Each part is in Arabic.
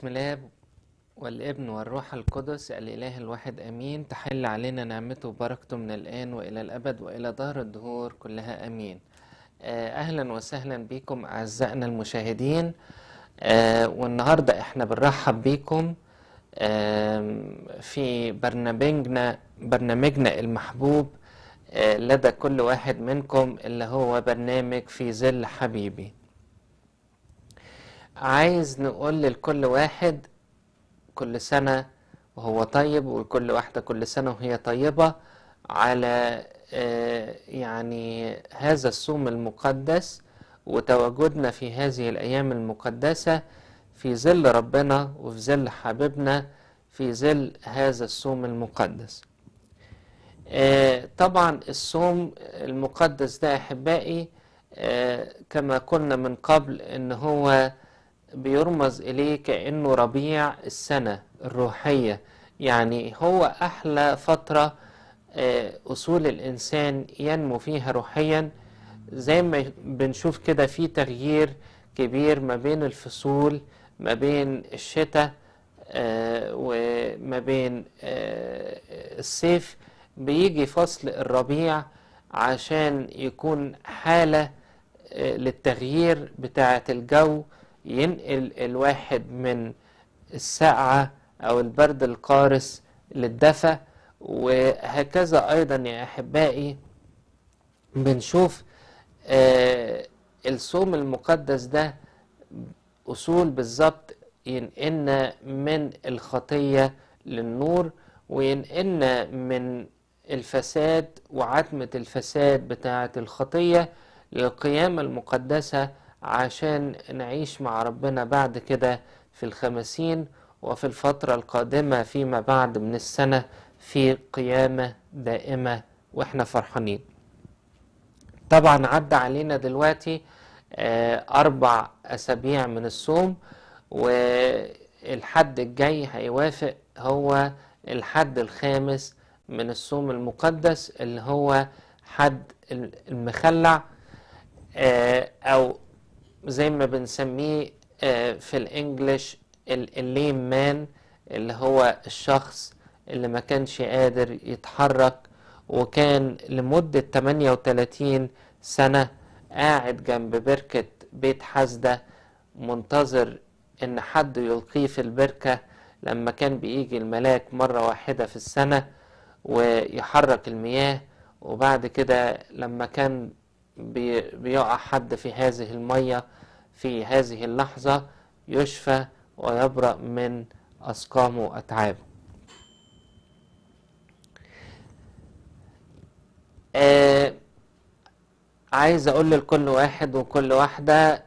باسم الاب والابن والروح القدس الاله الواحد امين تحل علينا نعمته وبركته من الان والى الابد والى دهر الدهور كلها امين آه، اهلا وسهلا بكم اعزائنا المشاهدين آه والنهارده احنا بنرحب بيكم آه في برنامجنا برنامجنا المحبوب آه لدى كل واحد منكم اللي هو برنامج في ظل حبيبي عايز نقول لكل واحد كل سنة وهو طيب ولكل واحدة كل سنة وهي طيبة على آه، يعني هذا الصوم المقدس وتواجدنا في هذه الأيام المقدسة في ظل ربنا وفي ظل حبيبنا في ظل هذا الصوم المقدس آه، طبعا الصوم المقدس ده أحبائي آه، كما قلنا من قبل أن هو بيرمز إليه كأنه ربيع السنة الروحية يعني هو أحلى فترة آه، أصول الإنسان ينمو فيها روحيا زي ما بنشوف كده في تغيير كبير ما بين الفصول ما بين الشتاء آه، وما بين آه، الصيف بيجي فصل الربيع عشان يكون حالة للتغيير بتاعة الجو ينقل الواحد من السقعة أو البرد القارس للدفى وهكذا أيضا يا أحبائي بنشوف آه الصوم المقدس ده أصول بالظبط ينقلنا من الخطية للنور وينقلنا من الفساد وعتمة الفساد بتاعة الخطية للقيامة المقدسة عشان نعيش مع ربنا بعد كده في الخمسين وفي الفترة القادمة فيما بعد من السنة في قيامة دائمة واحنا فرحانين طبعا عدى علينا دلوقتي آه، أربع أسابيع من الصوم والحد الجاي هيوافق هو الحد الخامس من الصوم المقدس اللي هو حد المخلع آه، أو زي ما بنسميه آه، في الانجليش الليم مان اللي هو الشخص اللي ما كانش قادر يتحرك وكان لمدة 38 سنة قاعد جنب بركة بيت حزدة منتظر ان حد يلقيه في البركة لما كان بيجي الملاك مرة واحدة في السنة ويحرك المياه وبعد كده لما كان بيقع حد في هذه المية في هذه اللحظة يشفى ويبرأ من أسقامه وأتعابه آه عايز أقول لكل واحد وكل واحدة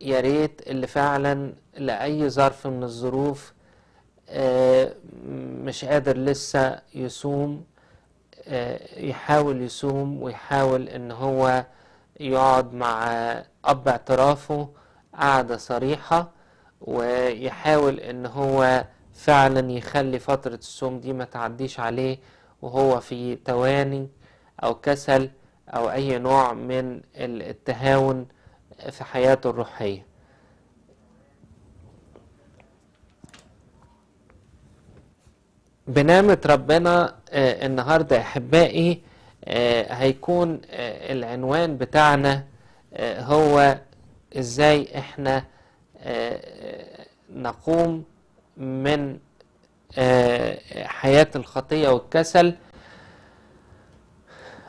يا ريت اللي فعلا لأي ظرف من الظروف آه مش قادر لسه يصوم آه يحاول يصوم ويحاول إن هو يقعد مع أب اعترافه قعدة صريحة ويحاول إن هو فعلا يخلي فترة الصوم دي ما تعديش عليه وهو في تواني أو كسل أو أي نوع من التهاون في حياته الروحية بنعمة ربنا آه، النهاردة أحبائي آه، هيكون آه، العنوان بتاعنا آه، هو ازاي احنا نقوم من حياة الخطية والكسل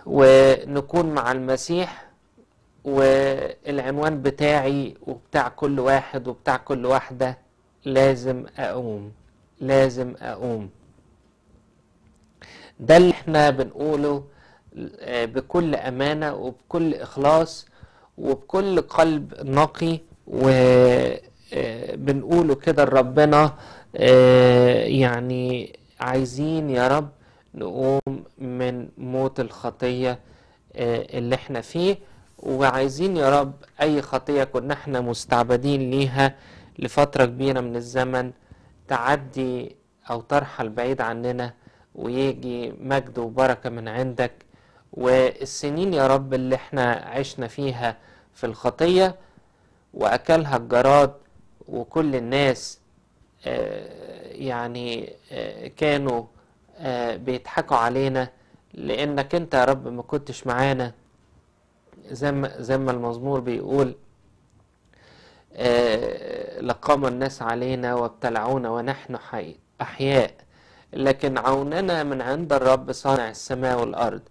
ونكون مع المسيح والعنوان بتاعي وبتاع كل واحد وبتاع كل واحدة لازم أقوم لازم أقوم ده اللي احنا بنقوله آه، بكل أمانة وبكل إخلاص وبكل قلب نقي وبنقوله آه، كده لربنا آه، يعني عايزين يا رب نقوم من موت الخطية اللي احنا فيه وعايزين يا رب أي خطية كنا احنا مستعبدين ليها لفترة كبيرة من الزمن تعدي أو ترحل بعيد عننا ويجي مجد وبركة من عندك والسنين يا رب اللي احنا عشنا فيها في الخطية وأكلها الجراد وكل الناس آه، يعني آه، كانوا آه، بيضحكوا علينا لأنك أنت يا رب ما كنتش معانا زي ما زي ما المزمور بيقول لقام الناس علينا وابتلعونا ونحن حي أحياء لكن عوننا من عند الرب صانع السماء والأرض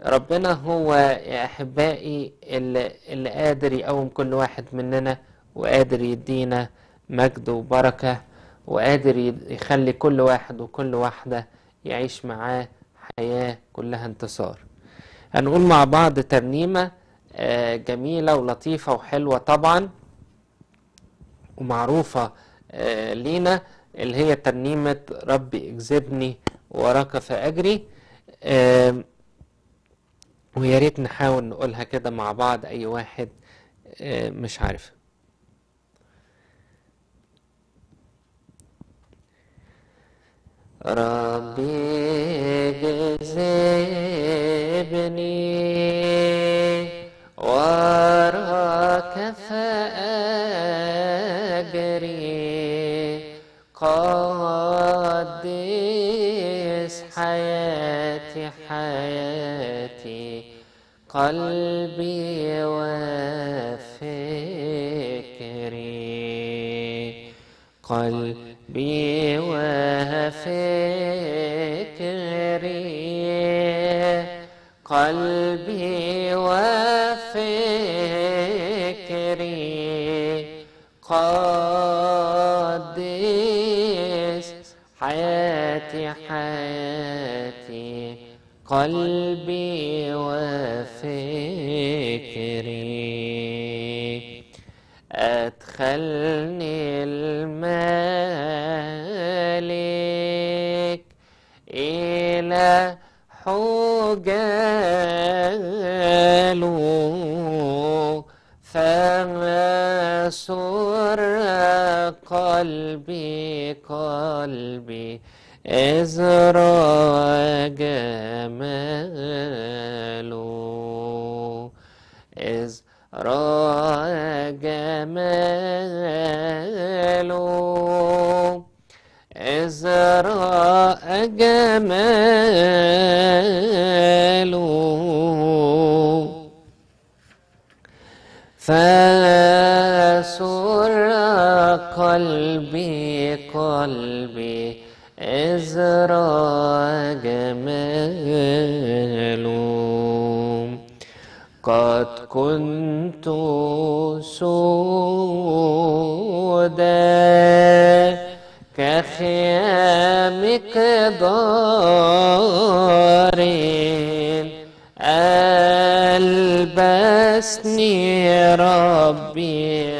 ربنا هو يا أحبائي اللي, اللي قادر يقوم كل واحد مننا وقادر يدينا مجد وبركة وقادر يخلي كل واحد وكل واحدة يعيش معاه حياة كلها انتصار هنقول مع بعض ترنيمة آه، جميلة ولطيفة وحلوة طبعا ومعروفة آه، لينا اللي هي ترنيمة ربي اجذبني وراك فأجري ويا ريت نحاول نقولها كده مع بعض اي واحد آه، مش عارف ربي جذبني قلبي وفكري قلبي وفكري قلبي وفكري قدس حياتي حياتي قلبي ذكري أدخلني المالك إلى حجاله فما سر قلبي قلبي إذ راجل ترى جماله فسر قلبي قلبي إذ رأى جماله قد كنت سوداً يحيى مقدار ألبسني ربي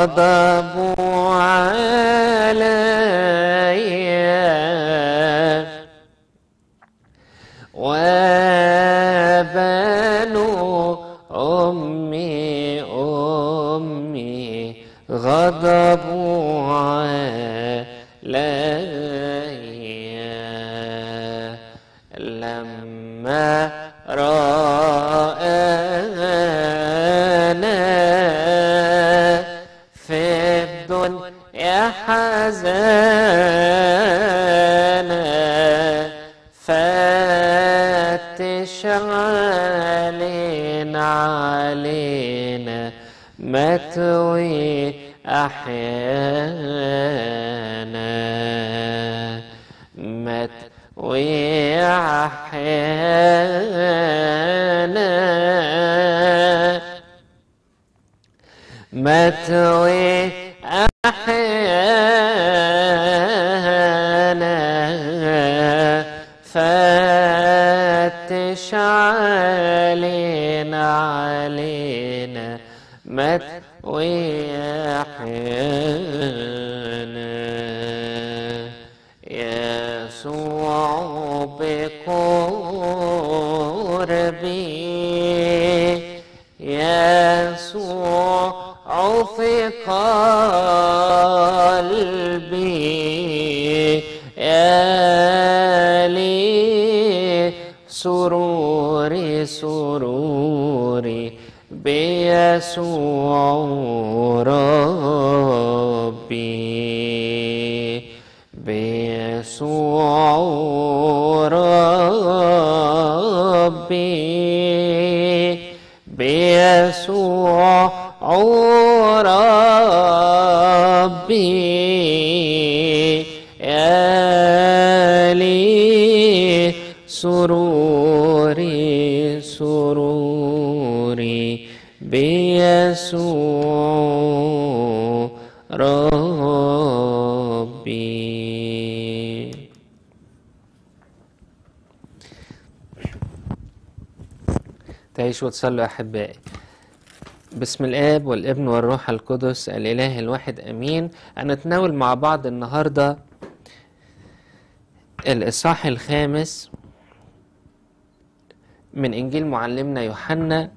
غضب علي وبنو أمي أمي غضب علي لما رأى زانا فاتش علينا علينا متوي أحيانا متوي أحيانا متوي أحيانا وأحيانا يسوع بقربي يسوع في قلبي يا لي سرور سرور सूर تمشوا وتصلوا يا أحبائي بسم الآب والابن والروح القدس الإله الواحد أمين هنتناول مع بعض النهاردة الإصحاح الخامس من إنجيل معلمنا يوحنا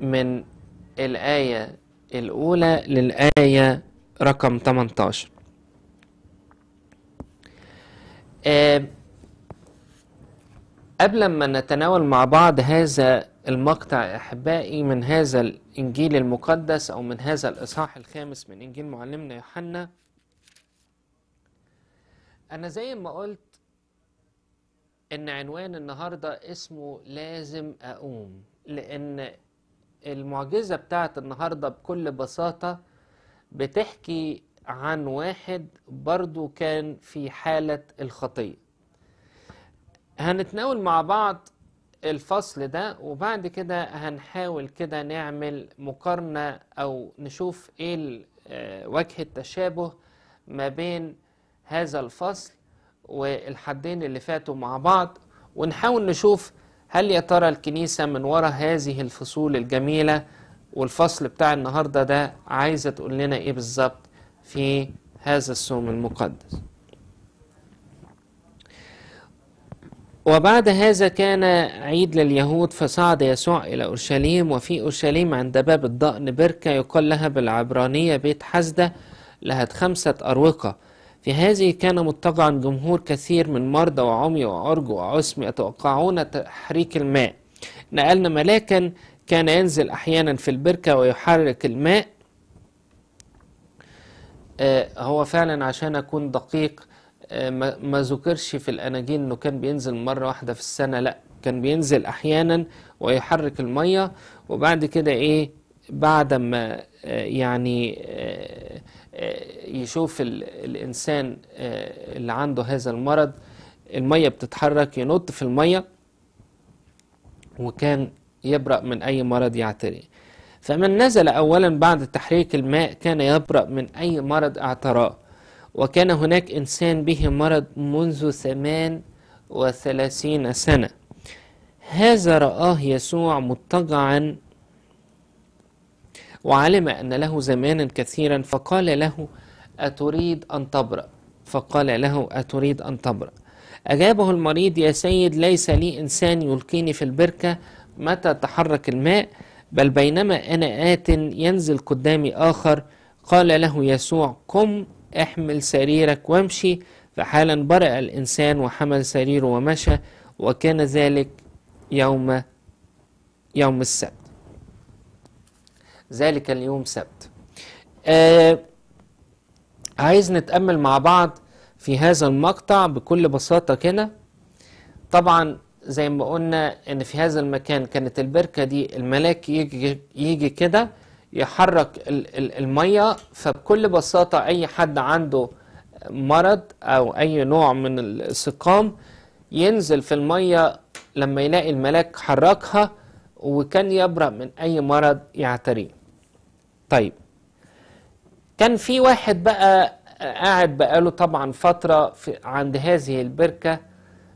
من الآية الأولى للآية رقم 18 آه قبل ما نتناول مع بعض هذا المقطع أحبائي من هذا الإنجيل المقدس أو من هذا الإصحاح الخامس من إنجيل معلمنا يوحنا أنا زي ما قلت إن عنوان النهاردة اسمه لازم أقوم لأن المعجزة بتاعت النهاردة بكل بساطة بتحكي عن واحد برضو كان في حالة الخطية هنتناول مع بعض الفصل ده وبعد كده هنحاول كده نعمل مقارنة أو نشوف إيه آه، وجه التشابه ما بين هذا الفصل والحدين اللي فاتوا مع بعض ونحاول نشوف هل يا ترى الكنيسة من وراء هذه الفصول الجميلة والفصل بتاع النهاردة ده عايزة تقول لنا إيه بالظبط في هذا الصوم المقدس وبعد هذا كان عيد لليهود فصعد يسوع إلى أورشليم وفي أورشليم عند باب الضأن بركة يقال لها بالعبرانية بيت حسدة لها خمسة أروقة في هذه كان متجعا جمهور كثير من مرضى وعمي وعرج وعسم يتوقعون تحريك الماء نقلنا ملاكا كان ينزل أحيانا في البركة ويحرك الماء آه، هو فعلا عشان أكون دقيق ما ذكرش في الأناجيل أنه كان بينزل مرة واحدة في السنة لا كان بينزل أحيانا ويحرك المية وبعد كده إيه بعد ما آه، يعني آه، آه، يشوف الإنسان اللي عنده هذا المرض المية بتتحرك ينط في المية وكان يبرأ من أي مرض يعتري فمن نزل أولا بعد تحريك الماء كان يبرأ من أي مرض اعتراه وكان هناك إنسان به مرض منذ ثمان وثلاثين سنة هذا رآه يسوع مضطجعا وعلم أن له زمانا كثيرا فقال له أتريد أن تبرأ فقال له أتريد أن تبرأ أجابه المريض يا سيد ليس لي إنسان يلقيني في البركة متى تحرك الماء بل بينما أنا آت ينزل قدامي آخر قال له يسوع قم احمل سريرك وامشي فحالا برأ الإنسان وحمل سريره ومشى وكان ذلك يوم يوم السبت ذلك اليوم سبت آه عايز نتأمل مع بعض في هذا المقطع بكل بساطة كده طبعا زي ما قلنا ان في هذا المكان كانت البركة دي الملاك يجي, يجي كده يحرك المية فبكل بساطة أي حد عنده مرض أو أي نوع من السقام ينزل في المية لما يلاقي الملاك حركها وكان يبرأ من أي مرض يعتريه طيب كان في واحد بقى قاعد بقاله طبعا فترة في عند هذه البركة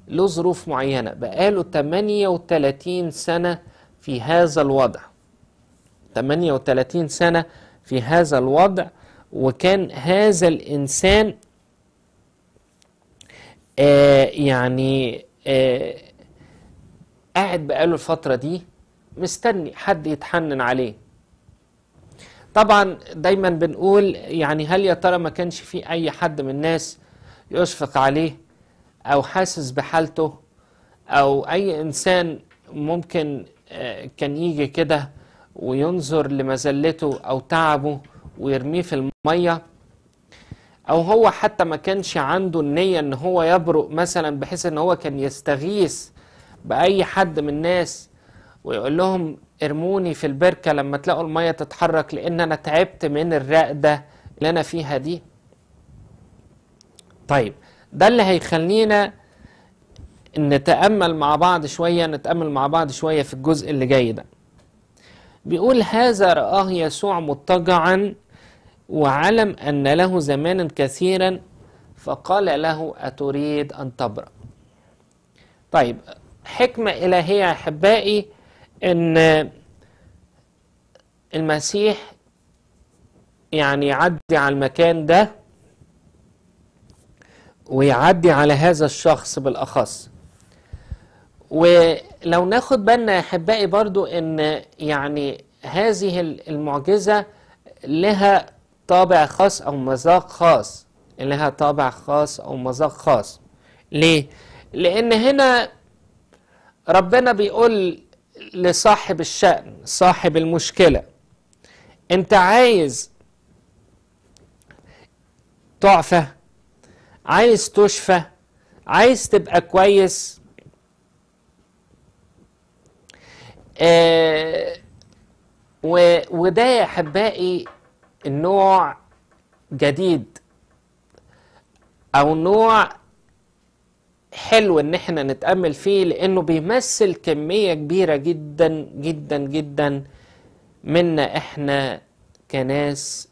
له ظروف معينة بقاله 38 سنة في هذا الوضع 38 سنة في هذا الوضع وكان هذا الإنسان آه يعني آه قاعد بقاله الفترة دي مستني حد يتحنن عليه طبعا دايما بنقول يعني هل يا ترى ما كانش في أي حد من الناس يشفق عليه أو حاسس بحالته أو أي إنسان ممكن آه، كان يجي كده وينظر لمذلته أو تعبه ويرميه في المية أو هو حتى ما كانش عنده النية إن هو يبرق مثلا بحيث إن هو كان يستغيث بأي حد من الناس ويقول لهم ارموني في البركة لما تلاقوا المية تتحرك لأن أنا تعبت من الرقدة اللي أنا فيها دي طيب ده اللي هيخلينا نتأمل مع بعض شوية نتأمل مع بعض شوية في الجزء اللي جاي ده بيقول هذا رآه يسوع مضطجعا وعلم أن له زمانا كثيرا فقال له أتريد أن تبرأ طيب حكمة إلهية أحبائي أن المسيح يعني يعدي على المكان ده ويعدي على هذا الشخص بالأخص ولو ناخد بالنا يا احبائي برضو ان يعني هذه المعجزه لها طابع خاص او مذاق خاص لها طابع خاص او مذاق خاص ليه لان هنا ربنا بيقول لصاحب الشأن صاحب المشكلة انت عايز تعفى عايز تشفى عايز تبقى كويس آه، و وده يا احبائي النوع جديد او نوع حلو ان احنا نتامل فيه لانه بيمثل كميه كبيره جدا جدا جدا منا احنا كناس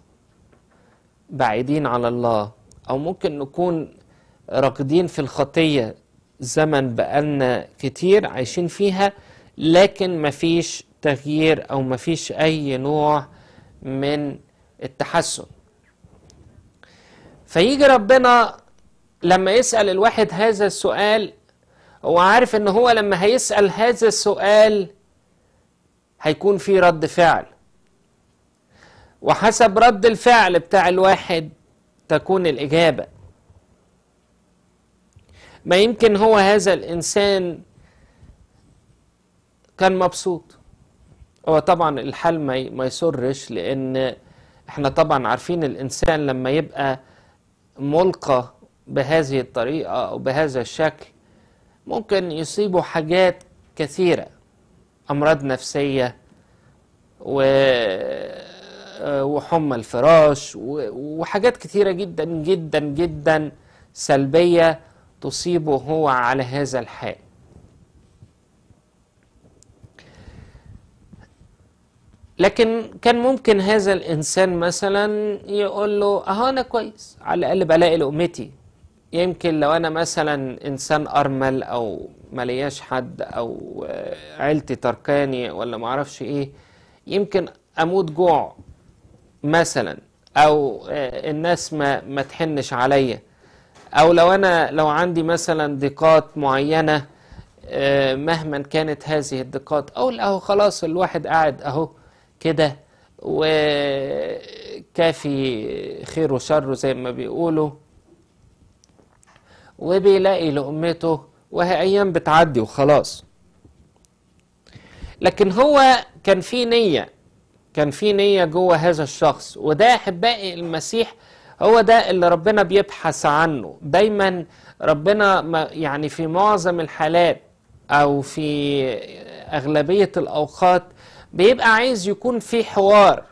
بعيدين على الله او ممكن نكون راقدين في الخطيه زمن بقالنا كتير عايشين فيها لكن مفيش تغيير أو مفيش أي نوع من التحسن فيجي ربنا لما يسأل الواحد هذا السؤال هو عارف ان هو لما هيسأل هذا السؤال هيكون في رد فعل وحسب رد الفعل بتاع الواحد تكون الإجابة ما يمكن هو هذا الإنسان كان مبسوط هو طبعا الحال ما يسرش لان احنا طبعا عارفين الانسان لما يبقى ملقى بهذه الطريقه او بهذا الشكل ممكن يصيبه حاجات كثيره امراض نفسيه و وحمى الفراش وحاجات كثيره جدا جدا جدا سلبيه تصيبه هو على هذا الحال لكن كان ممكن هذا الإنسان مثلا يقول له أهو أنا كويس على الأقل بلاقي لقمتي يمكن لو أنا مثلا إنسان أرمل أو ملياش حد أو عيلتي تركاني ولا معرفش إيه يمكن أموت جوع مثلا أو الناس ما, ما تحنش عليا أو لو أنا لو عندي مثلا ضيقات معينة آه، مهما كانت هذه الضيقات أو أهو خلاص الواحد قاعد أهو كده وكافي خير وشره زي ما بيقولوا وبيلاقي لقمته وهي أيام بتعدي وخلاص لكن هو كان في نية كان في نية جوه هذا الشخص وده أحبائي المسيح هو ده اللي ربنا بيبحث عنه دايما ربنا يعني في معظم الحالات أو في أغلبية الأوقات بيبقى عايز يكون في حوار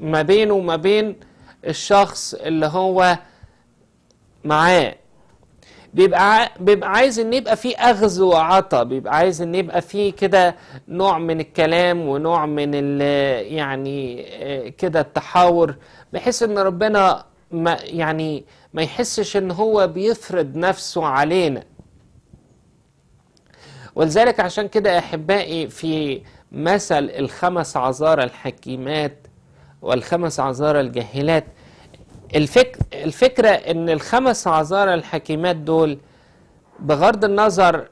ما بينه وما بين الشخص اللي هو معاه بيبقى بيبقى عايز ان يبقى في اخذ وعطى بيبقى عايز ان يبقى في كده نوع من الكلام ونوع من ال يعني آه، كده التحاور بحيث ان ربنا ما يعني ما يحسش ان هو بيفرض نفسه علينا ولذلك عشان كده احبائي في مثل الخمس عذارى الحكيمات والخمس عذارى الجاهلات الفك... الفكرة ان الخمس عذارى الحكيمات دول بغض النظر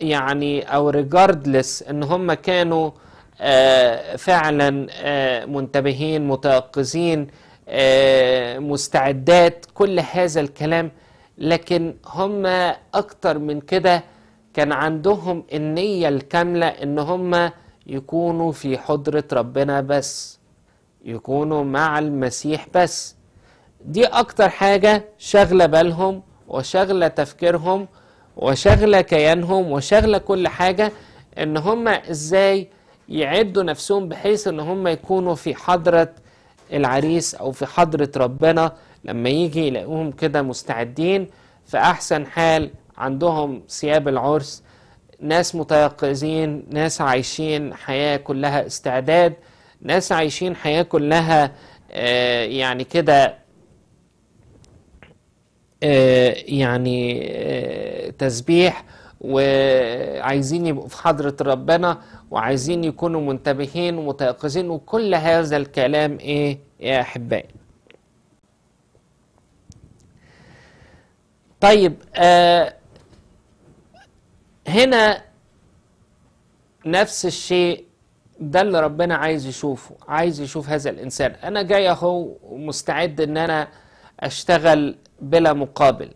يعني او ريجاردلس ان هم كانوا آه فعلا آه منتبهين متيقظين آه مستعدات كل هذا الكلام لكن هم اكتر من كده كان عندهم النية الكاملة ان هم يكونوا في حضرة ربنا بس يكونوا مع المسيح بس دي أكتر حاجة شغلة بالهم وشغلة تفكيرهم وشغلة كيانهم وشغلة كل حاجة إن هم إزاي يعدوا نفسهم بحيث إن هم يكونوا في حضرة العريس أو في حضرة ربنا لما يجي يلاقوهم كده مستعدين في أحسن حال عندهم ثياب العرس ناس متيقظين ناس عايشين حياة كلها استعداد ناس عايشين حياة كلها آه، يعني كده آه، يعني آه، تسبيح وعايزين يبقوا في حضرة ربنا وعايزين يكونوا منتبهين ومتيقظين وكل هذا الكلام ايه يا احبائي طيب آه هنا نفس الشيء ده اللي ربنا عايز يشوفه عايز يشوف هذا الإنسان أنا جاي أهو مستعد إن أنا أشتغل بلا مقابل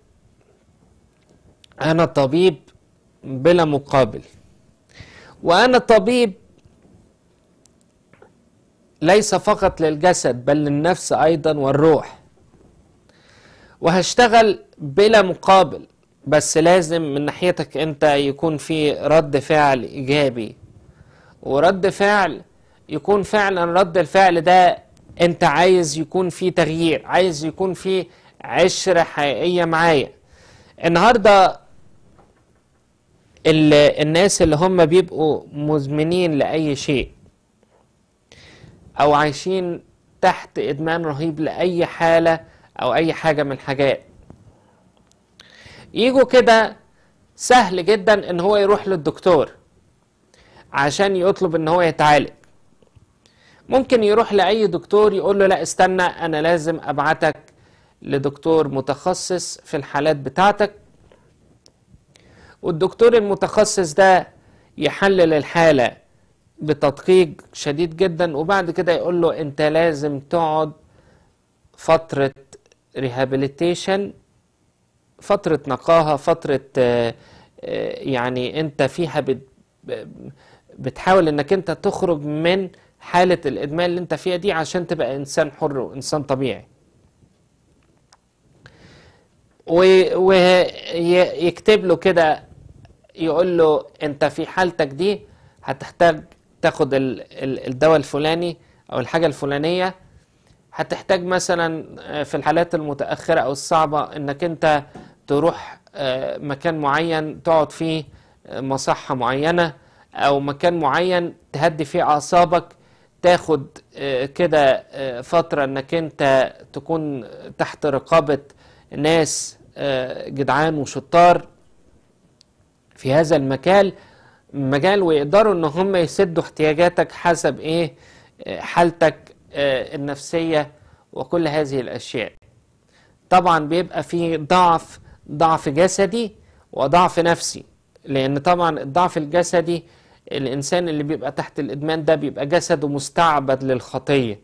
أنا طبيب بلا مقابل وأنا طبيب ليس فقط للجسد بل للنفس أيضا والروح وهشتغل بلا مقابل بس لازم من ناحيتك انت يكون في رد فعل ايجابي ورد فعل يكون فعلا رد الفعل ده انت عايز يكون في تغيير عايز يكون في عشرة حقيقية معايا النهاردة الناس اللي هم بيبقوا مزمنين لأي شيء أو عايشين تحت إدمان رهيب لأي حالة أو أي حاجة من الحاجات يجوا كده سهل جدا ان هو يروح للدكتور عشان يطلب ان هو يتعالج ممكن يروح لاي دكتور يقول له لا استنى انا لازم ابعتك لدكتور متخصص في الحالات بتاعتك والدكتور المتخصص ده يحلل الحالة بتدقيق شديد جدا وبعد كده يقول له انت لازم تقعد فترة ريهابيليتيشن فترة نقاهة فترة آه، آه، يعني انت فيها بتحاول انك انت تخرج من حالة الادمان اللي انت فيها دي عشان تبقى انسان حر وانسان طبيعي ويكتب له كده يقول له انت في حالتك دي هتحتاج تاخد الدواء الفلاني او الحاجة الفلانية هتحتاج مثلا آه، في الحالات المتأخرة او الصعبة انك انت تروح آه، مكان معين تقعد فيه آه، مصحة معينة أو مكان معين تهدي فيه أعصابك تاخد آه، كده فترة إنك أنت تكون تحت رقابة ناس جدعان وشطار في هذا المكان مجال ويقدروا إن هم يسدوا احتياجاتك حسب إيه حالتك النفسية وكل هذه الأشياء طبعا بيبقى في ضعف ضعف جسدي وضعف نفسي لأن طبعا الضعف الجسدي الإنسان اللي بيبقى تحت الإدمان ده بيبقى جسده مستعبد للخطية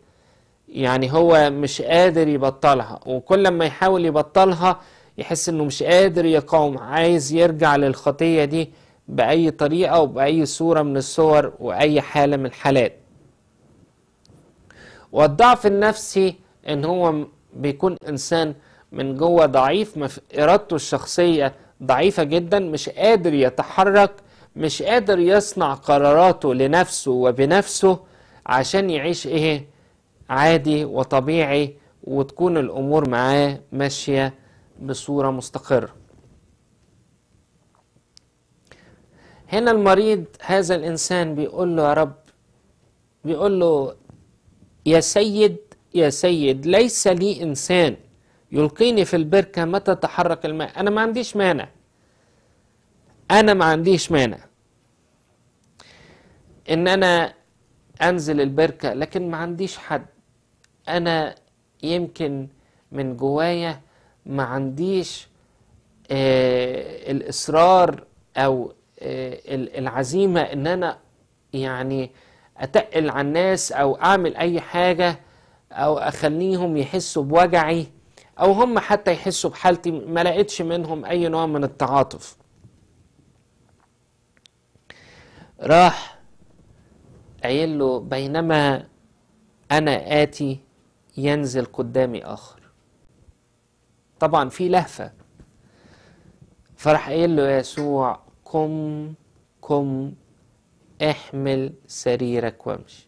يعني هو مش قادر يبطلها وكل ما يحاول يبطلها يحس إنه مش قادر يقاوم عايز يرجع للخطية دي بأي طريقة وبأي صورة من الصور وأي حالة من الحالات والضعف النفسي إن هو بيكون إنسان من جوه ضعيف ارادته الشخصيه ضعيفه جدا مش قادر يتحرك مش قادر يصنع قراراته لنفسه وبنفسه عشان يعيش ايه عادي وطبيعي وتكون الامور معاه ماشيه بصوره مستقره هنا المريض هذا الانسان بيقول له يا رب بيقول له يا سيد يا سيد ليس لي انسان يلقيني في البركة متى تحرك الماء أنا ما عنديش مانع أنا ما عنديش مانع إن أنا أنزل البركة لكن ما عنديش حد أنا يمكن من جوايا ما عنديش آه الإصرار أو آه العزيمة إن أنا يعني أتقل على الناس أو أعمل أي حاجة أو أخليهم يحسوا بوجعي او هم حتى يحسوا بحالتي ما لقيتش منهم اي نوع من التعاطف راح قايل له بينما انا اتي ينزل قدامي اخر طبعا في لهفه فراح قايل له يسوع قم قم احمل سريرك وامشي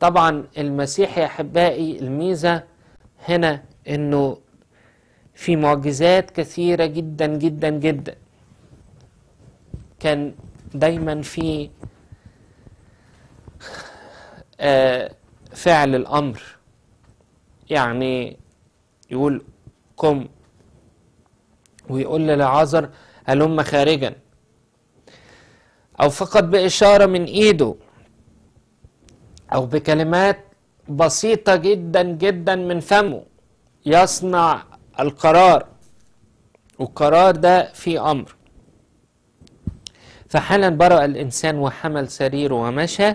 طبعا المسيح يا احبائي الميزه هنا انه في معجزات كثيرة جدا جدا جدا كان دايما في آه، فعل الأمر يعني يقول قم ويقول للعازر هلم خارجا أو فقط بإشارة من إيده أو بكلمات بسيطة جدا جدا من فمه يصنع القرار والقرار ده في أمر فحالا برأ الإنسان وحمل سريره ومشى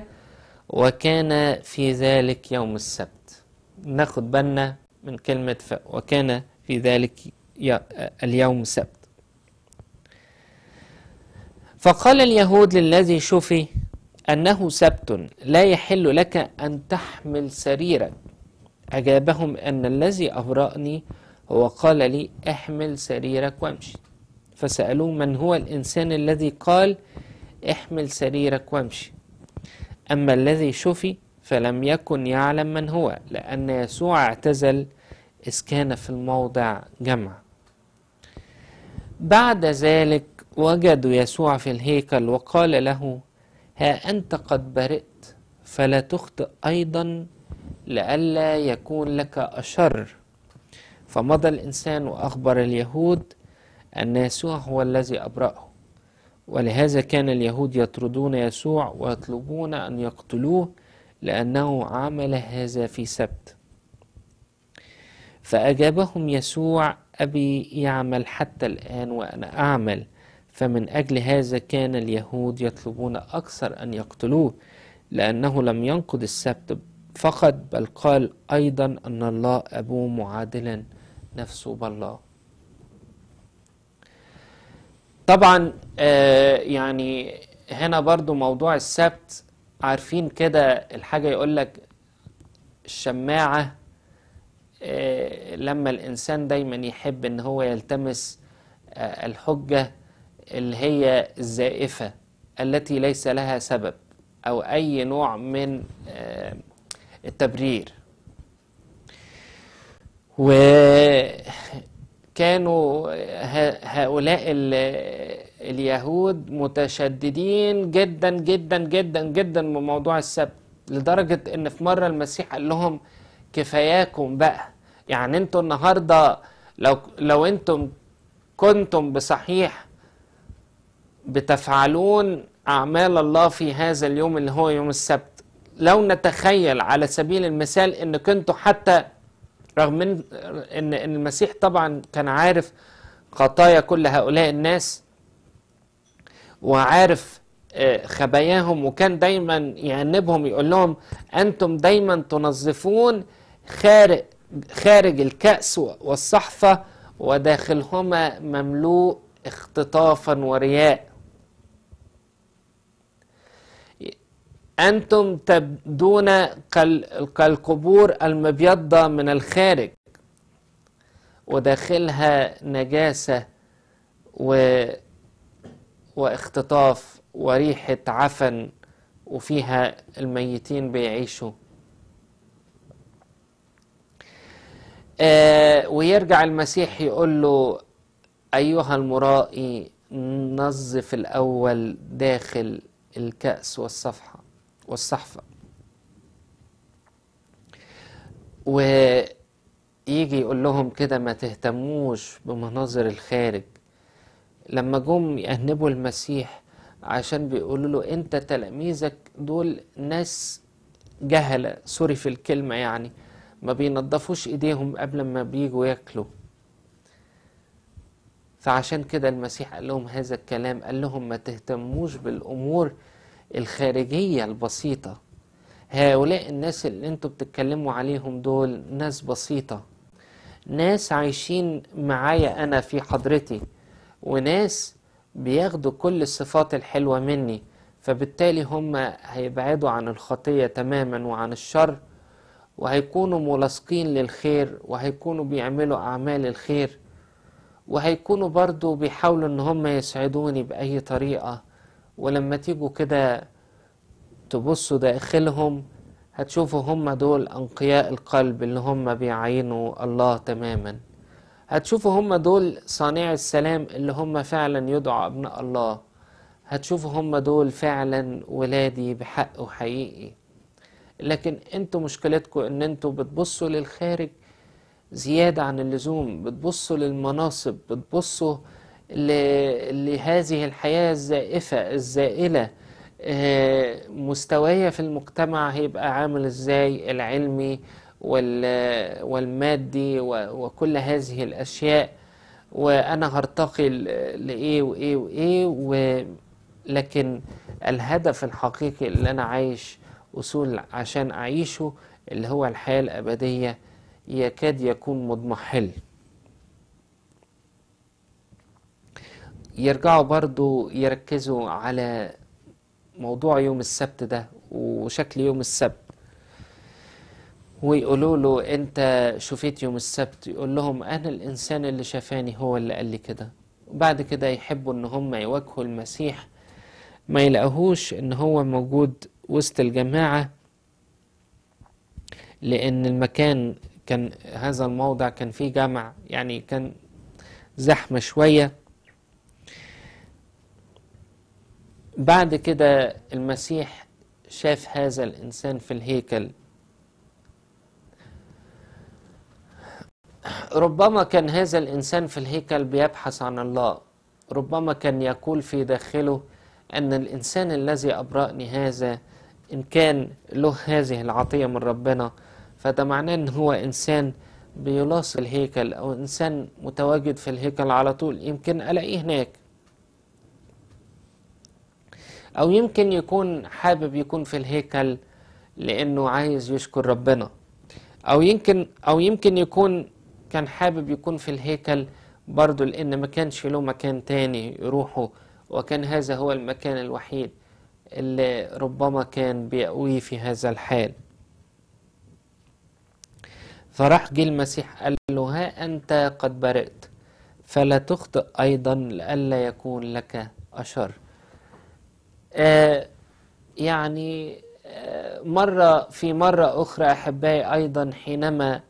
وكان في ذلك يوم السبت ناخد بالنا من كلمة ف... وكان في ذلك اليوم السبت فقال اليهود للذي شفي أنه سبت لا يحل لك أن تحمل سريرك أجابهم أن الذي أبرأني هو قال لي احمل سريرك وامشي فسألوه من هو الإنسان الذي قال احمل سريرك وامشي أما الذي شفي فلم يكن يعلم من هو لأن يسوع اعتزل إذ كان في الموضع جمع بعد ذلك وجدوا يسوع في الهيكل وقال له ها أنت قد برئت فلا تخطئ أيضا لئلا يكون لك أشر فمضى الإنسان وأخبر اليهود أن يسوع هو الذي أبرأه ولهذا كان اليهود يطردون يسوع ويطلبون أن يقتلوه لأنه عمل هذا في سبت فأجابهم يسوع أبي يعمل حتى الآن وأنا أعمل فمن أجل هذا كان اليهود يطلبون أكثر أن يقتلوه لأنه لم ينقض السبت فقط بل قال أيضا أن الله أبوه معادلا نفسه بالله طبعا آه يعني هنا برضو موضوع السبت عارفين كده الحاجة يقول لك الشماعة آه لما الإنسان دايما يحب أن هو يلتمس آه الحجة اللي هي الزائفة التي ليس لها سبب أو أي نوع من آه، التبرير وكانوا هؤلاء اليهود متشددين جدا جدا جدا جدا من موضوع السبت لدرجة إن في مرة المسيح قال لهم كفاياكم بقى يعني انتوا النهاردة لو لو انتم كنتم بصحيح بتفعلون أعمال الله في هذا اليوم اللي هو يوم السبت لو نتخيل على سبيل المثال أن كنتوا حتى رغم ان أن المسيح طبعا كان عارف خطايا كل هؤلاء الناس وعارف آه، خباياهم وكان دايما يعنبهم يقول لهم أنتم دايما تنظفون خارج, خارج الكأس والصحفة وداخلهما مملوء اختطافا ورياء أنتم تبدون كالقبور المبيضة من الخارج وداخلها نجاسة و... واختطاف وريحة عفن وفيها الميتين بيعيشوا آه ويرجع المسيح يقول له أيها المرائي نظف الأول داخل الكأس والصفحة والصحفة ويجي يقول لهم كده ما تهتموش بمناظر الخارج لما جم يأنبوا المسيح عشان بيقولوا له انت تلاميذك دول ناس جهلة سوري في الكلمة يعني ما بينضفوش ايديهم قبل ما بيجوا ياكلوا فعشان كده المسيح قال لهم هذا الكلام قال لهم ما تهتموش بالامور الخارجية البسيطة هؤلاء الناس اللي انتوا بتتكلموا عليهم دول ناس بسيطة ناس عايشين معايا أنا في حضرتي وناس بياخدوا كل الصفات الحلوة مني فبالتالي هم هيبعدوا عن الخطية تماما وعن الشر وهيكونوا ملاصقين للخير وهيكونوا بيعملوا أعمال الخير وهيكونوا برضو بيحاولوا إن هم يسعدوني بأي طريقة ولما تيجوا كده تبصوا داخلهم هتشوفوا هم دول أنقياء القلب اللي هم بيعينوا الله تماما هتشوفوا هم دول صانع السلام اللي هم فعلا يدعوا أبناء الله هتشوفوا هم دول فعلا ولادي بحق وحقيقي لكن انتوا مشكلتكم ان انتوا بتبصوا للخارج زيادة عن اللزوم بتبصوا للمناصب بتبصوا لهذه الحياة الزائفة الزائلة آه، مستوايا في المجتمع هيبقى عامل ازاي العلمي والمادي وكل هذه الأشياء وأنا هرتقي لإيه وإيه وإيه ولكن لكن الهدف الحقيقي اللي أنا عايش أصول عشان أعيشه اللي هو الحياة الأبدية يكاد يكون مضمحل يرجعوا برضو يركزوا على موضوع يوم السبت ده وشكل يوم السبت ويقولوا له انت شفيت يوم السبت يقول لهم انا الانسان اللي شافاني هو اللي قال لي كده وبعد كده يحبوا ان هم يواجهوا المسيح ما يلاقوهوش ان هو موجود وسط الجماعة لان المكان كان هذا الموضع كان فيه جمع يعني كان زحمة شوية بعد كده المسيح شاف هذا الإنسان في الهيكل ربما كان هذا الإنسان في الهيكل بيبحث عن الله ربما كان يقول في داخله أن الإنسان الذي أبرأني هذا إن كان له هذه العطية من ربنا فده معناه أن هو إنسان بيلاصق الهيكل أو إنسان متواجد في الهيكل على طول يمكن ألاقيه هناك أو يمكن يكون حابب يكون في الهيكل لأنه عايز يشكر ربنا أو يمكن أو يمكن يكون كان حابب يكون في الهيكل برضه لأن ما كانش له مكان تاني يروحه وكان هذا هو المكان الوحيد اللي ربما كان بيأويه في هذا الحال فراح جه المسيح قال له ها أنت قد برئت فلا تخطئ أيضا لئلا يكون لك أشر آه، يعني آه، مرة في مرة أخرى أحبائي أيضا حينما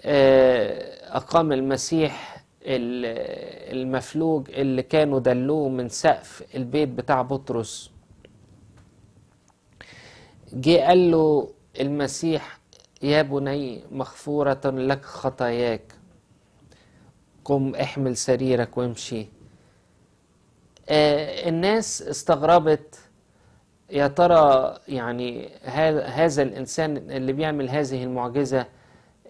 آه، أقام المسيح المفلوج اللي كانوا دلوه من سقف البيت بتاع بطرس جه قال له المسيح يا بني مغفورة لك خطاياك قم احمل سريرك وامشي آه، الناس استغربت يا ترى يعني هذا الإنسان اللي بيعمل هذه المعجزة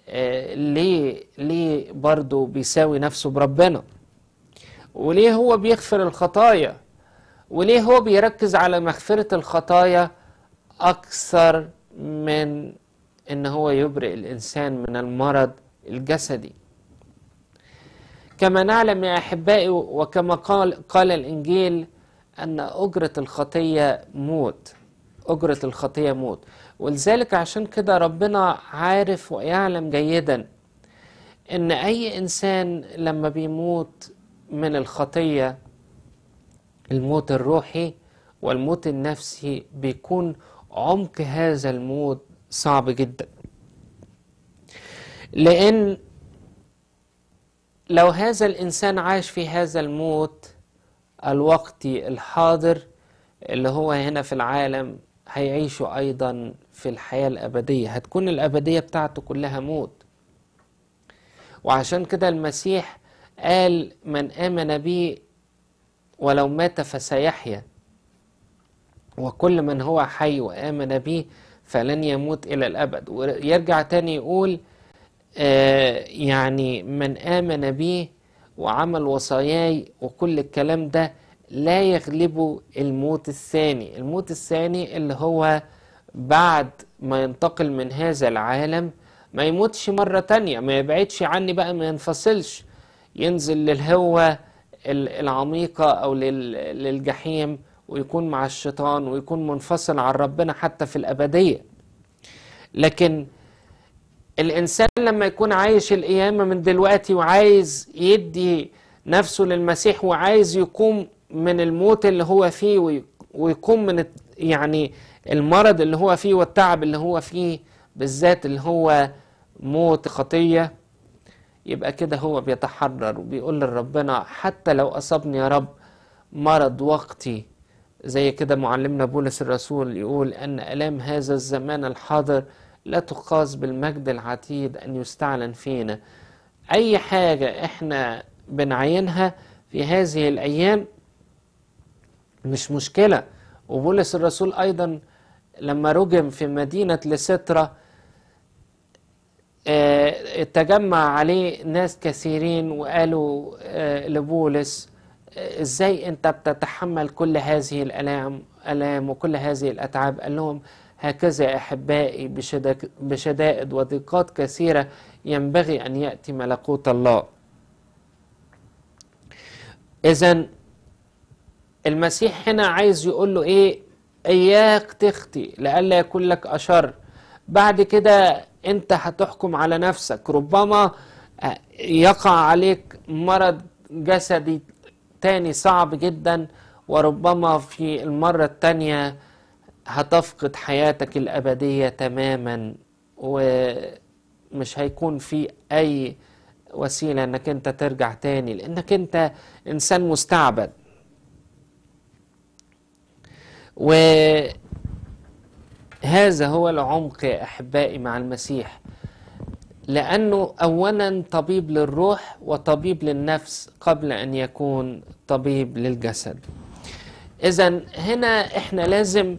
آه، ليه ليه برضه بيساوي نفسه بربنا وليه هو بيغفر الخطايا وليه هو بيركز على مغفرة الخطايا أكثر من إن هو يبرئ الإنسان من المرض الجسدي كما نعلم يا أحبائي وكما قال, قال الإنجيل أن أجرة الخطية موت أجرة الخطية موت ولذلك عشان كده ربنا عارف ويعلم جيدا إن أي إنسان لما بيموت من الخطية الموت الروحي والموت النفسي بيكون عمق هذا الموت صعب جدا لأن لو هذا الإنسان عاش في هذا الموت الوقتي الحاضر اللي هو هنا في العالم هيعيشوا أيضا في الحياة الأبدية هتكون الأبدية بتاعته كلها موت وعشان كده المسيح قال من آمن بي ولو مات فسيحيا وكل من هو حي وآمن بي فلن يموت إلى الأبد ويرجع تاني يقول آه، يعني من آمن به وعمل وصاياي وكل الكلام ده لا يغلبه الموت الثاني الموت الثاني اللي هو بعد ما ينتقل من هذا العالم ما يموتش مرة تانية ما يبعدش عني بقى ما ينفصلش ينزل للهوة العميقة أو للجحيم ويكون مع الشيطان ويكون منفصل عن ربنا حتى في الأبدية لكن الإنسان لما يكون عايش القيامة من دلوقتي وعايز يدي نفسه للمسيح وعايز يقوم من الموت اللي هو فيه ويقوم من يعني المرض اللي هو فيه والتعب اللي هو فيه بالذات اللي هو موت خطية يبقى كده هو بيتحرر وبيقول لربنا حتى لو أصابني يا رب مرض وقتي زي كده معلمنا بولس الرسول يقول أن ألام هذا الزمان الحاضر لا تقاس بالمجد العتيد أن يستعلن فينا أي حاجة إحنا بنعينها في هذه الأيام مش مشكلة وبولس الرسول أيضا لما رجم في مدينة لسترة آه، تجمع عليه ناس كثيرين وقالوا آه، لبولس آه، ازاي انت بتتحمل كل هذه الالام الام وكل هذه الاتعاب قال لهم هكذا أحبائي بشدائد وضيقات كثيرة ينبغي أن يأتي ملكوت الله إذا المسيح هنا عايز يقول له إيه إياك تختي لئلا يكون لك أشر بعد كده أنت هتحكم على نفسك ربما آه، يقع عليك مرض جسدي تاني صعب جدا وربما في المرة التانية هتفقد حياتك الأبدية تماما ومش هيكون في أي وسيلة أنك أنت ترجع تاني لأنك أنت إنسان مستعبد وهذا هو العمق يا أحبائي مع المسيح لأنه أولا طبيب للروح وطبيب للنفس قبل أن يكون طبيب للجسد إذا هنا إحنا لازم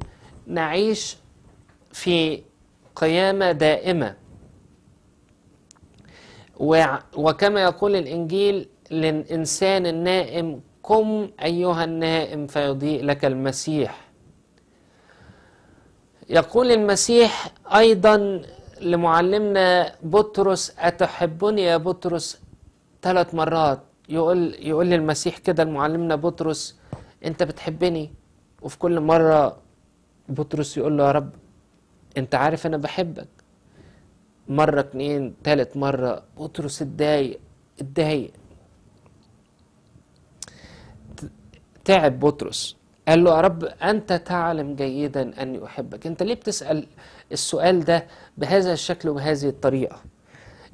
نعيش في قيامة دائمة وكما يقول الإنجيل للإنسان النائم قم أيها النائم فيضيء لك المسيح يقول المسيح أيضا لمعلمنا بطرس أتحبني يا بطرس ثلاث مرات يقول يقول للمسيح كده لمعلمنا بطرس أنت بتحبني وفي كل مرة بطرس يقول له يا رب انت عارف انا بحبك مرة اتنين تالت مرة بطرس اتضايق اتضايق تعب بطرس قال له يا رب أنت تعلم جيدا أني أحبك أنت ليه بتسأل السؤال ده بهذا الشكل وبهذه الطريقة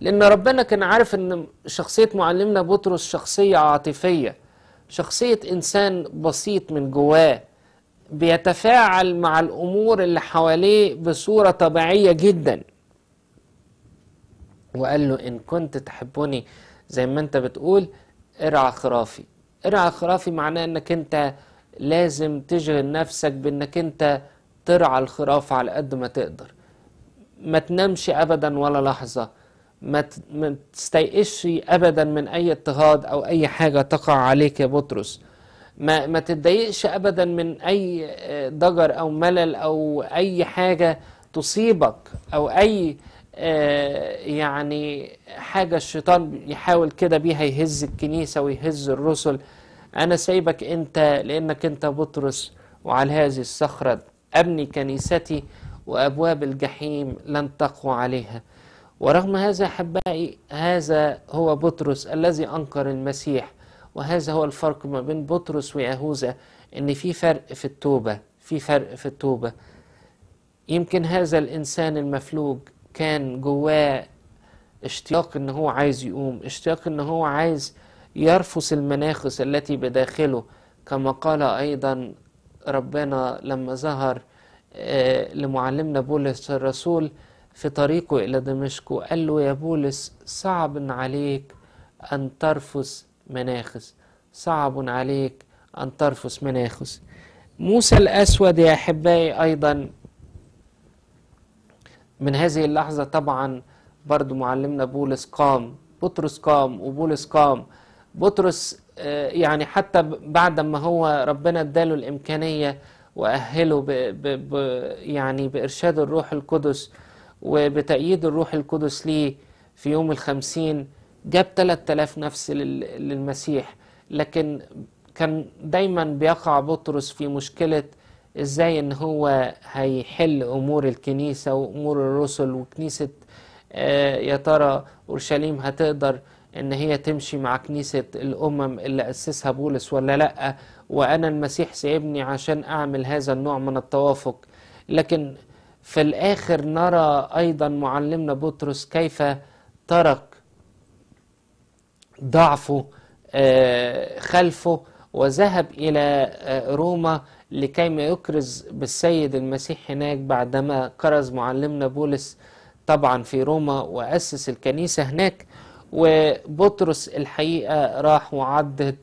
لأن ربنا كان عارف أن شخصية معلمنا بطرس شخصية عاطفية شخصية إنسان بسيط من جواه بيتفاعل مع الامور اللي حواليه بصوره طبيعيه جدا وقال له ان كنت تحبني زي ما انت بتقول ارعى خرافي ارعى خرافي معناه انك انت لازم تشغل نفسك بانك انت ترعى الخراف على قد ما تقدر ما تنامش ابدا ولا لحظه ما تستيقش ابدا من اي اضطهاد او اي حاجه تقع عليك يا بطرس ما, ما تتضايقش ابدا من اي آه، ضجر او ملل او اي حاجه تصيبك او اي آه، يعني حاجه الشيطان يحاول كده بيها يهز الكنيسه ويهز الرسل انا سايبك انت لانك انت بطرس وعلى هذه الصخره ابني كنيستي وابواب الجحيم لن تقوى عليها ورغم هذا احبائي هذا هو بطرس الذي انكر المسيح وهذا هو الفرق ما بين بطرس ويهوذا ان في فرق في التوبه في فرق في التوبه يمكن هذا الانسان المفلوج كان جواه اشتياق ان هو عايز يقوم اشتياق ان هو عايز يرفس المناخس التي بداخله كما قال ايضا ربنا لما ظهر آه، لمعلمنا بولس الرسول في طريقه الى دمشق وقال له يا بولس صعب عليك ان ترفس مناخس صعب عليك أن ترفس مناخس موسى الأسود يا أحبائي أيضا من هذه اللحظة طبعا برضو معلمنا بولس قام بطرس قام وبولس قام بطرس آه، يعني حتى بعد ما هو ربنا اداله الإمكانية وأهله بـ بـ بـ يعني بإرشاد الروح القدس وبتأييد الروح القدس ليه في يوم الخمسين جاب 3000 نفس للمسيح لكن كان دايما بيقع بطرس في مشكلة ازاي ان هو هيحل امور الكنيسة وامور الرسل وكنيسة آه، يا ترى اورشليم هتقدر ان هي تمشي مع كنيسة الامم اللي اسسها بولس ولا لا وانا المسيح سيبني عشان اعمل هذا النوع من التوافق لكن في الاخر نرى ايضا معلمنا بطرس كيف ترك ضعفه آه، خلفه وذهب إلى آه، روما لكي ما يكرز بالسيد المسيح هناك بعدما كرز معلمنا بولس طبعا في روما وأسس الكنيسة هناك وبطرس الحقيقة راح وعدد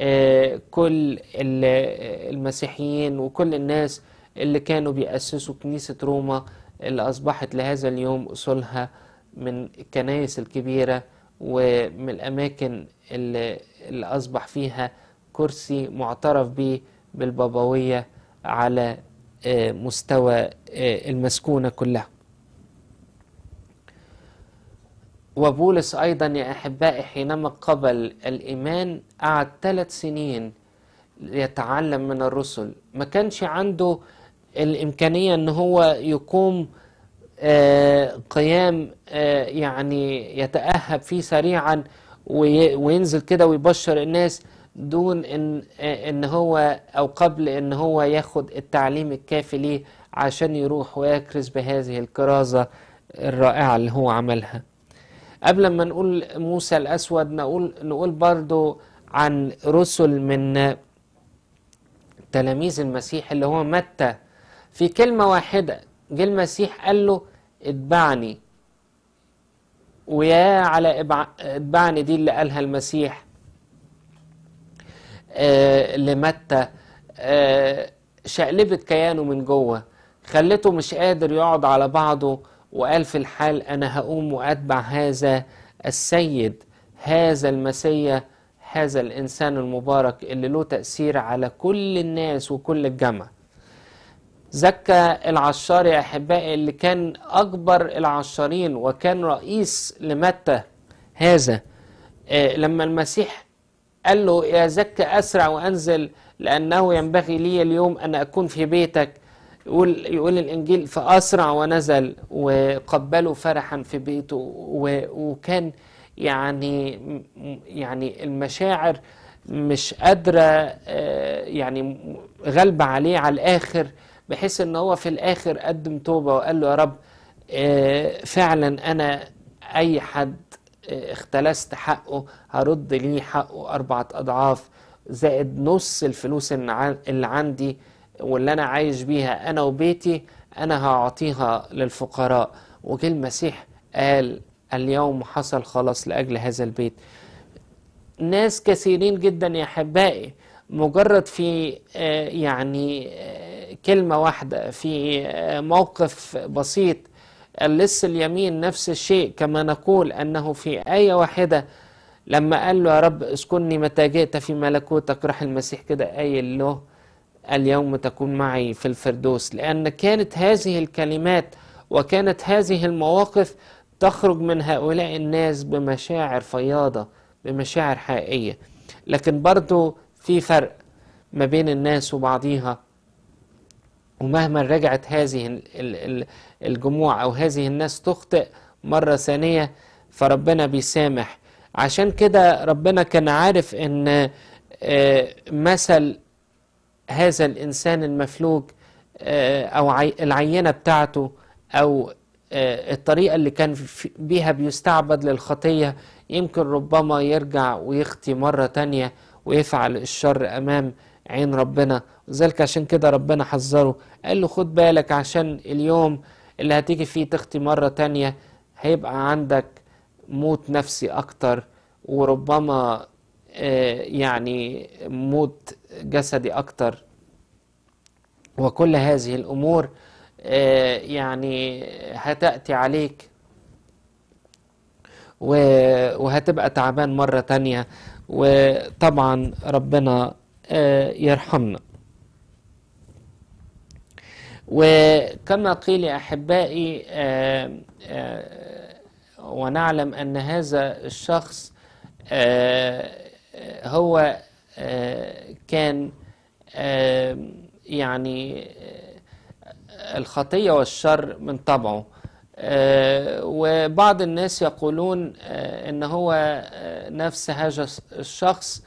آه، كل المسيحيين وكل الناس اللي كانوا بيأسسوا كنيسة روما اللي أصبحت لهذا اليوم أصولها من الكنائس الكبيرة ومن الأماكن اللي, اللي أصبح فيها كرسي معترف به بالبابوية على آه، مستوى آه، المسكونة كلها وبولس أيضا يا أحبائي حينما قبل الإيمان قعد ثلاث سنين يتعلم من الرسل ما كانش عنده الإمكانية أن هو يقوم قيام آه، يعني يتأهب فيه سريعا وينزل كده ويبشر الناس دون ان آه، ان هو او قبل ان هو ياخد التعليم الكافي ليه عشان يروح ويكرز بهذه الكرازه الرائعه اللي هو عملها قبل ما نقول موسى الاسود نقول نقول برضو عن رسل من تلاميذ المسيح اللي هو متى في كلمه واحده جه المسيح قال له اتبعني ويا على اتبعني دي اللي قالها المسيح آه، لمتى آه، شقلبت كيانه من جوه خلته مش قادر يقعد على بعضه وقال في الحال أنا هقوم وأتبع هذا السيد هذا المسيا هذا الإنسان المبارك اللي له تأثير على كل الناس وكل الجمع زكى العشار يا أحبائي اللي كان أكبر العشارين وكان رئيس لمتى هذا آه، لما المسيح قال له يا زكى أسرع وأنزل لأنه ينبغي لي اليوم أن أكون في بيتك يقول, يقول الإنجيل فأسرع ونزل وقبله فرحا في بيته وكان يعني يعني المشاعر مش قادرة آه، يعني غلبة عليه على الآخر بحيث ان هو في الاخر قدم توبه وقال له يا رب آه، فعلا انا اي حد آه، اختلست حقه هرد ليه حقه أربعة أضعاف زائد نص الفلوس اللي عندي واللي أنا عايش بيها أنا وبيتي أنا هعطيها للفقراء وجه المسيح قال اليوم حصل خلاص لأجل هذا البيت ناس كثيرين جدا يا أحبائي مجرد في آه، يعني كلمة واحدة في موقف بسيط اللص اليمين نفس الشيء كما نقول أنه في آية واحدة لما قال له يا رب اسكنني متى جئت في ملكوتك راح المسيح كده قايل له اليوم تكون معي في الفردوس لأن كانت هذه الكلمات وكانت هذه المواقف تخرج من هؤلاء الناس بمشاعر فياضة بمشاعر حقيقية لكن برضو في فرق ما بين الناس وبعضيها ومهما رجعت هذه الجموع أو هذه الناس تخطئ مرة ثانية فربنا بيسامح عشان كده ربنا كان عارف أن آه، مثل هذا الإنسان المفلوج آه، أو العينة بتاعته أو آه، الطريقة اللي كان بيها بيستعبد للخطية يمكن ربما يرجع ويخطي مرة تانية ويفعل الشر أمام عين ربنا ولذلك عشان كده ربنا حذره قال له خد بالك عشان اليوم اللي هتيجي فيه تخطي مرة تانية هيبقى عندك موت نفسي أكتر وربما آه، يعني موت جسدي أكتر وكل هذه الأمور آه، يعني هتأتي عليك وهتبقى تعبان مرة تانية وطبعا ربنا يرحمنا وكما قيل أحبائي آه، آه، ونعلم أن هذا الشخص آه، هو كان يعني الخطية والشر من طبعه وبعض الناس يقولون أن هو نفس هذا الشخص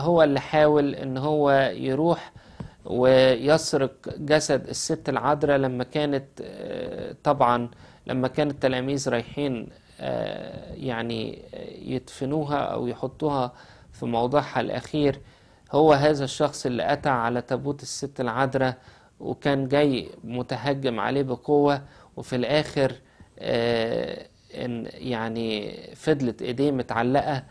هو اللي حاول ان هو يروح ويسرق جسد الست العذراء لما كانت آه، طبعا لما كان التلاميذ رايحين آه، يعني يدفنوها او يحطوها في موضعها الاخير هو هذا الشخص اللي اتى على تابوت الست العذراء وكان جاي متهجم عليه بقوه وفي الاخر آه، ان يعني فضلت ايديه متعلقه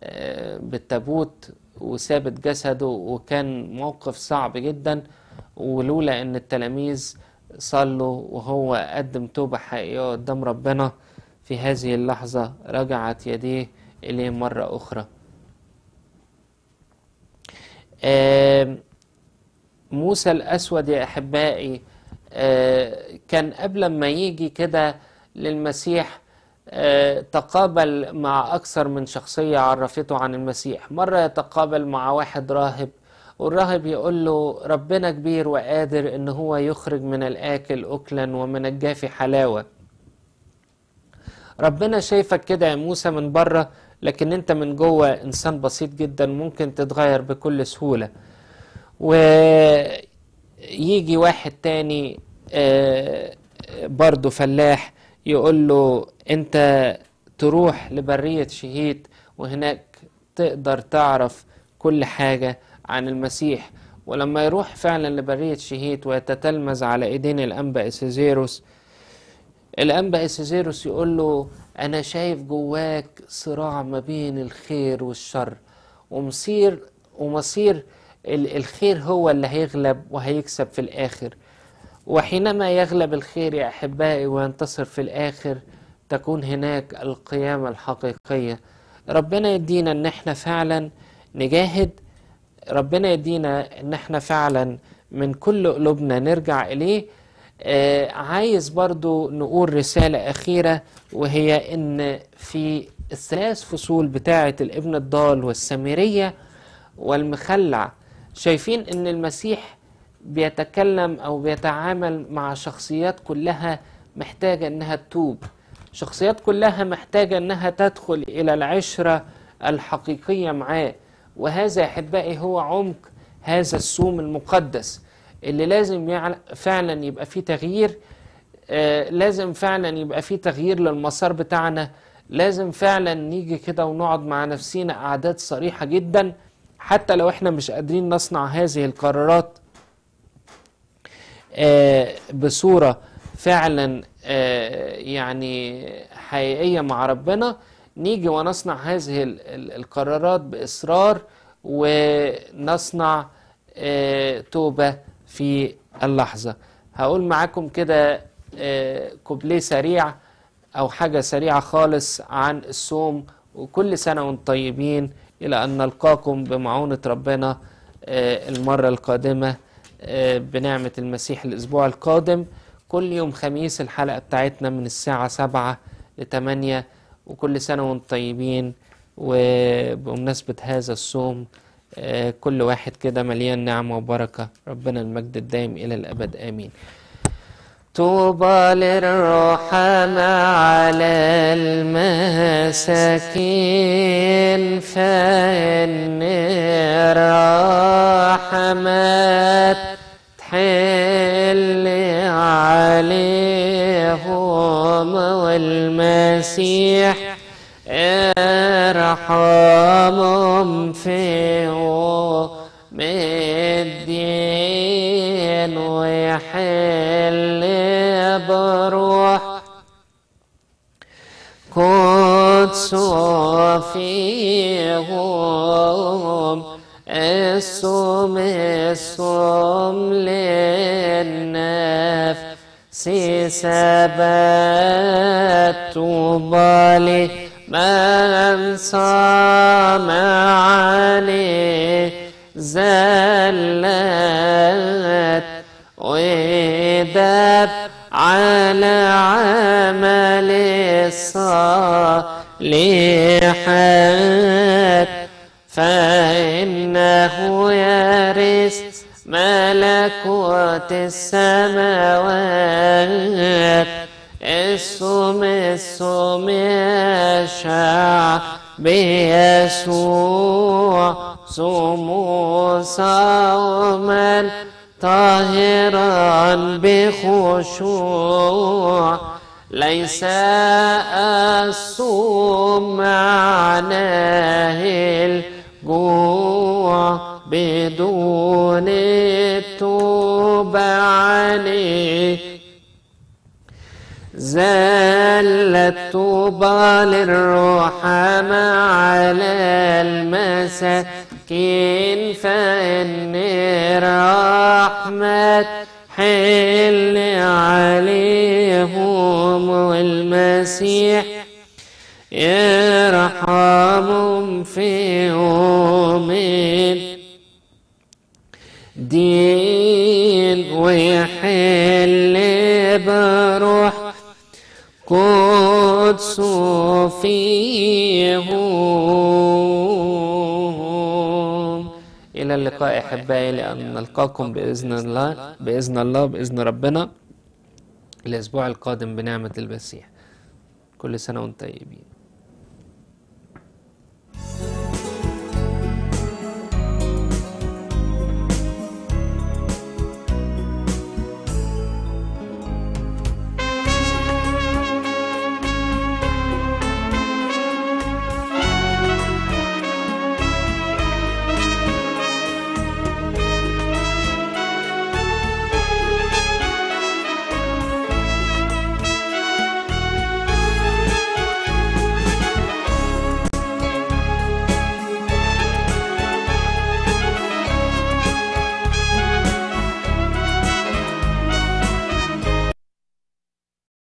آه، بالتابوت وثابت جسده وكان موقف صعب جدا ولولا ان التلاميذ صلوا وهو قدم توبة حقيقية قدام ربنا في هذه اللحظة رجعت يديه إليه مرة أخرى آه، موسى الأسود يا أحبائي آه، كان قبل ما يجي كده للمسيح تقابل مع أكثر من شخصية عرفته عن المسيح مرة يتقابل مع واحد راهب والراهب يقول له ربنا كبير وقادر ان هو يخرج من الاكل اكلا ومن الجافي حلاوه ربنا شايفك كده يا موسى من بره لكن انت من جوه انسان بسيط جدا ممكن تتغير بكل سهوله ويجي واحد تاني آه، برضه فلاح يقول له انت تروح لبرية شهيد وهناك تقدر تعرف كل حاجة عن المسيح ولما يروح فعلا لبرية شهيد ويتتلمذ على ايدين الانبا اسيزيروس الانبا اسيزيروس يقول له انا شايف جواك صراع ما بين الخير والشر ومصير ومصير الخير هو اللي هيغلب وهيكسب في الاخر وحينما يغلب الخير يا احبائي وينتصر في الاخر تكون هناك القيامة الحقيقية ربنا يدينا ان احنا فعلا نجاهد ربنا يدينا ان احنا فعلا من كل قلوبنا نرجع اليه آه عايز برضو نقول رسالة أخيرة وهي إن في الثلاث فصول بتاعة الابن الضال والسامرية والمخلع شايفين إن المسيح بيتكلم أو بيتعامل مع شخصيات كلها محتاجة إنها تتوب شخصيات كلها محتاجة أنها تدخل إلى العشرة الحقيقية معاه وهذا يا أحبائي هو عمق هذا السوم المقدس اللي لازم فعلا يبقى فيه تغيير آه لازم فعلا يبقى فيه تغيير للمسار بتاعنا لازم فعلا نيجي كده ونقعد مع نفسينا أعداد صريحة جدا حتى لو احنا مش قادرين نصنع هذه القرارات آه بصورة فعلا آه، يعني حقيقية مع ربنا نيجي ونصنع هذه القرارات بإصرار ونصنع آه، توبة في اللحظة هقول معاكم كده آه، كوبليه سريع أو حاجة سريعة خالص عن الصوم وكل سنة وانتم طيبين إلى أن نلقاكم بمعونة ربنا المرة القادمة بنعمة المسيح الأسبوع القادم كل يوم خميس الحلقة بتاعتنا من الساعة سبعة لتمانية وكل سنة وانتم طيبين وبمناسبة هذا الصوم آه، كل واحد كده مليان نعمة وبركة ربنا المجد الدائم إلى الأبد آمين طوبى للرحمة على المساكين فإن رحمت حل عليهم والمسيح ارحمهم في يوم الدين ويحل بروح قدس فيهم السم السم للنفس ثبات بالي من صام عليه زلت ودب على عمل الصالحات فإنه يرث ملكوت السماوات السم السم يشع بيسوع سمو صوما طاهرا بخشوع ليس الصوم معناه جوع بدون التوبة عليه زالت طوبى للرحمة على المساكين فإن رحمة حل عليهم المسيح ارحمهم في يوم دين ويحل بروح قدس فيهم إلى اللقاء أحبائي لأن نلقاكم بإذن الله بإذن الله بإذن ربنا الأسبوع القادم بنعمة المسيح كل سنة وانتم طيبين